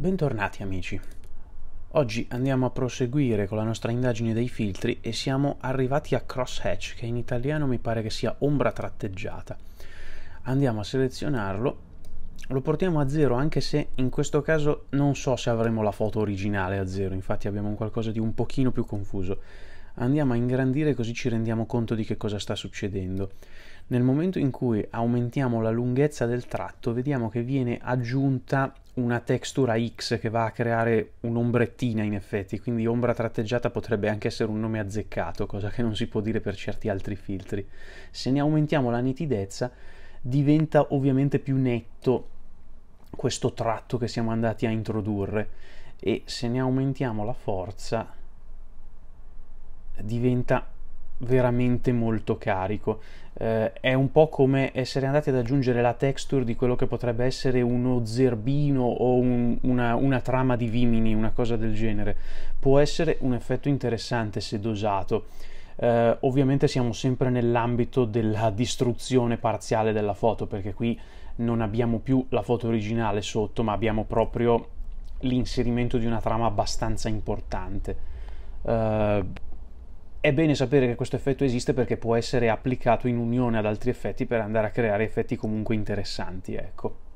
Bentornati amici. Oggi andiamo a proseguire con la nostra indagine dei filtri e siamo arrivati a crosshatch, che in italiano mi pare che sia ombra tratteggiata. Andiamo a selezionarlo, lo portiamo a zero anche se in questo caso non so se avremo la foto originale a zero, infatti abbiamo qualcosa di un pochino più confuso. Andiamo a ingrandire così ci rendiamo conto di che cosa sta succedendo nel momento in cui aumentiamo la lunghezza del tratto vediamo che viene aggiunta una textura X che va a creare un'ombrettina in effetti, quindi ombra tratteggiata potrebbe anche essere un nome azzeccato, cosa che non si può dire per certi altri filtri. Se ne aumentiamo la nitidezza diventa ovviamente più netto questo tratto che siamo andati a introdurre e se ne aumentiamo la forza diventa veramente molto carico eh, è un po' come essere andati ad aggiungere la texture di quello che potrebbe essere uno zerbino o un, una, una trama di vimini, una cosa del genere. Può essere un effetto interessante se dosato. Uh, ovviamente siamo sempre nell'ambito della distruzione parziale della foto, perché qui non abbiamo più la foto originale sotto, ma abbiamo proprio l'inserimento di una trama abbastanza importante. Uh, è bene sapere che questo effetto esiste perché può essere applicato in unione ad altri effetti per andare a creare effetti comunque interessanti, ecco.